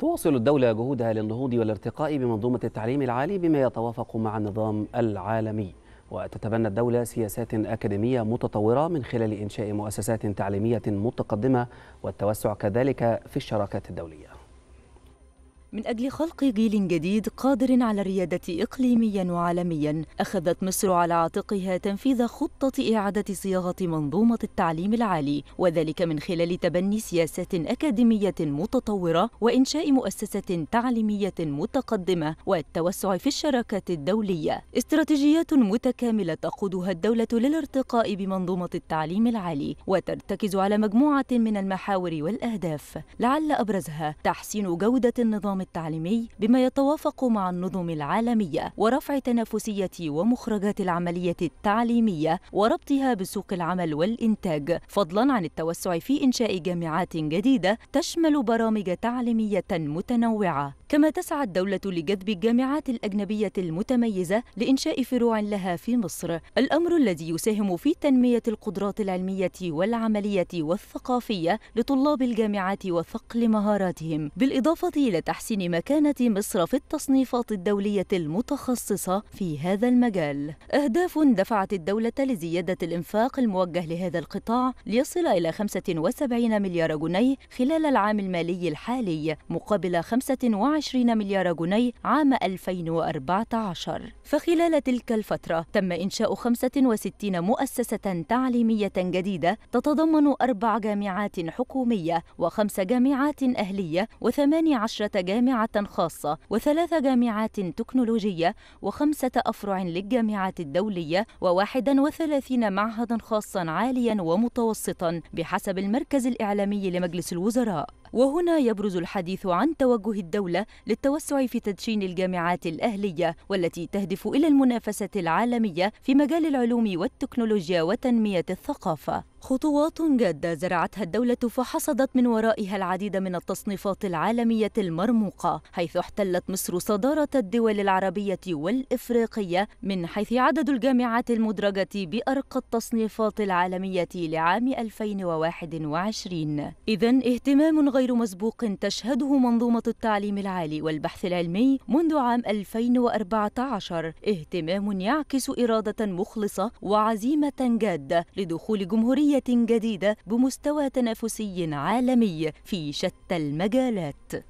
تواصل الدولة جهودها للنهوض والارتقاء بمنظومة التعليم العالي بما يتوافق مع النظام العالمي وتتبنى الدولة سياسات أكاديمية متطورة من خلال إنشاء مؤسسات تعليمية متقدمة والتوسع كذلك في الشراكات الدولية من أجل خلق جيل جديد قادر على الريادة إقليميا وعالميا أخذت مصر على عاتقها تنفيذ خطة إعادة صياغة منظومة التعليم العالي وذلك من خلال تبني سياسات أكاديمية متطورة وإنشاء مؤسسة تعليمية متقدمة والتوسع في الشراكات الدولية استراتيجيات متكاملة تقودها الدولة للارتقاء بمنظومة التعليم العالي وترتكز على مجموعة من المحاور والأهداف لعل أبرزها تحسين جودة النظام النظام التعليمي بما يتوافق مع النظم العالمية ورفع تنافسية ومخرجات العملية التعليمية وربطها بسوق العمل والإنتاج فضلا عن التوسع في إنشاء جامعات جديدة تشمل برامج تعليمية متنوعة كما تسعى الدولة لجذب الجامعات الأجنبية المتميزة لإنشاء فروع لها في مصر الأمر الذي يساهم في تنمية القدرات العلمية والعملية والثقافية لطلاب الجامعات وثقل مهاراتهم بالإضافة إلى تحسين مكانة مصر في التصنيفات الدولية المتخصصة في هذا المجال أهداف دفعت الدولة لزيادة الإنفاق الموجه لهذا القطاع ليصل إلى 75 مليار جنيه خلال العام المالي الحالي مقابل 25 25 مليار جنيه عام 2014 فخلال تلك الفترة تم إنشاء 65 مؤسسة تعليمية جديدة تتضمن أربع جامعات حكومية وخمس جامعات أهلية وثماني عشرة جامعة خاصة وثلاث جامعات تكنولوجية وخمسة أفرع للجامعات الدولية وواحدا وثلاثين معهدا خاصا عاليا ومتوسطا بحسب المركز الإعلامي لمجلس الوزراء وهنا يبرز الحديث عن توجه الدولة للتوسع في تدشين الجامعات الأهلية والتي تهدف إلى المنافسة العالمية في مجال العلوم والتكنولوجيا وتنمية الثقافة خطوات جادة زرعتها الدولة فحصدت من ورائها العديد من التصنيفات العالمية المرموقة حيث احتلت مصر صدارة الدول العربية والإفريقية من حيث عدد الجامعات المدرجة بأرقى التصنيفات العالمية لعام 2021 إذا اهتمام غير مسبوق تشهده منظومة التعليم العالي والبحث العلمي منذ عام 2014 اهتمام يعكس إرادة مخلصة وعزيمة جادة لدخول جمهورية جديده بمستوى تنافسي عالمي في شتى المجالات